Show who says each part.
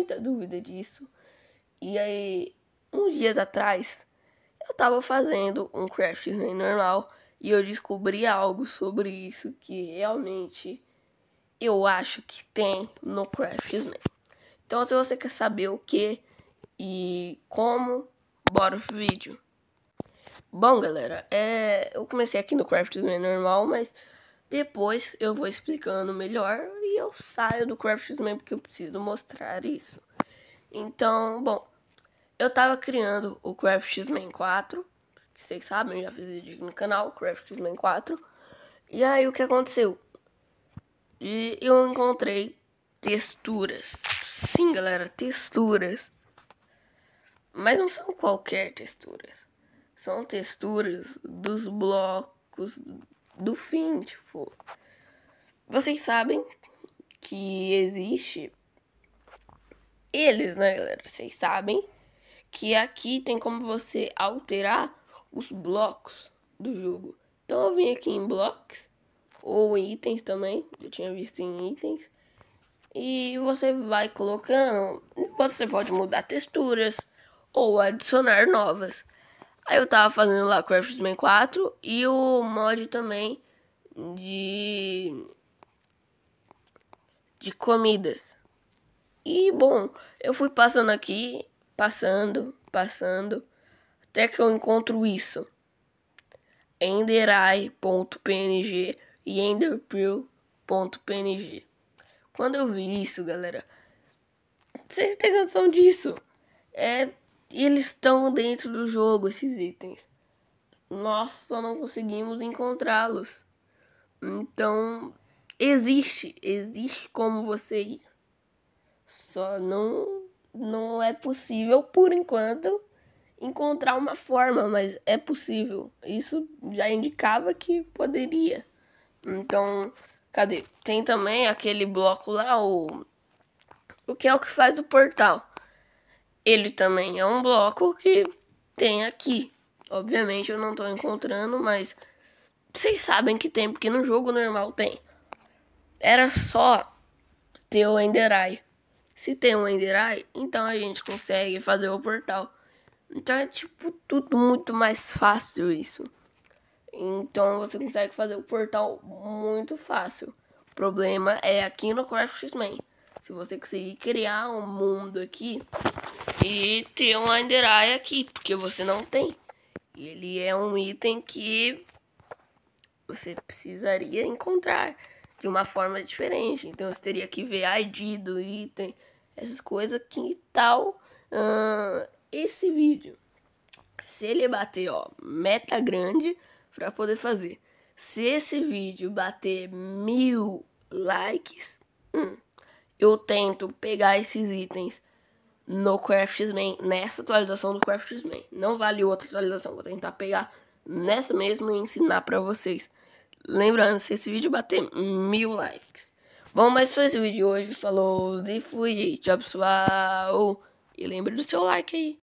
Speaker 1: muita dúvida disso. E aí, uns dias atrás, eu tava fazendo um craft normal e eu descobri algo sobre isso que realmente eu acho que tem no Craftsman. Então, se você quer saber o que e como, bora pro vídeo. Bom, galera, é... eu comecei aqui no Craftsman normal, mas depois eu vou explicando melhor e eu saio do Craftsman porque eu preciso mostrar isso. Então, bom, eu tava criando o Craftsman 4, que vocês sabem, eu já fiz vídeo no canal, Craftsman 4. E aí o que aconteceu? E eu encontrei texturas. Sim, galera, texturas. Mas não são qualquer texturas. São texturas dos blocos do fim, tipo. Vocês sabem que existe eles, né, galera? Vocês sabem que aqui tem como você alterar os blocos do jogo. Então eu vim aqui em blocos ou itens também, eu tinha visto em itens. E você vai colocando, você pode mudar texturas ou adicionar novas. Aí eu tava fazendo lá Craftsman 4 e o mod também de de comidas. E bom, eu fui passando aqui, passando, passando, até que eu encontro isso. Enderai.png e enderpearl.png. Quando eu vi isso, galera, vocês têm noção disso? É eles estão dentro do jogo, esses itens. Nós só não conseguimos encontrá-los. Então, existe, existe como você ir. Só não não é possível por enquanto encontrar uma forma, mas é possível. Isso já indicava que poderia. Então, cadê? Tem também aquele bloco lá o o que é o que faz o portal ele também é um bloco que tem aqui. Obviamente eu não estou encontrando, mas vocês sabem que tem, porque no jogo normal tem. Era só ter o Ender Eye. Se tem um Ender Eye, então a gente consegue fazer o portal. Então é tipo tudo muito mais fácil isso. Então você consegue fazer o portal muito fácil. O problema é aqui no Craft X-Men. Se você conseguir criar um mundo aqui, e ter um Eye aqui, porque você não tem. Ele é um item que você precisaria encontrar de uma forma diferente. Então você teria que ver a ID do item, essas coisas que tal uh, esse vídeo. Se ele bater, ó, meta grande para poder fazer. Se esse vídeo bater mil likes, hum, eu tento pegar esses itens no CraftSman, nessa atualização do CraftSman. Não vale outra atualização, vou tentar pegar nessa mesmo e ensinar pra vocês. Lembrando, se esse vídeo bater mil likes. Bom, mas foi esse vídeo de hoje, falou e fui, tchau pessoal, e lembre do seu like aí.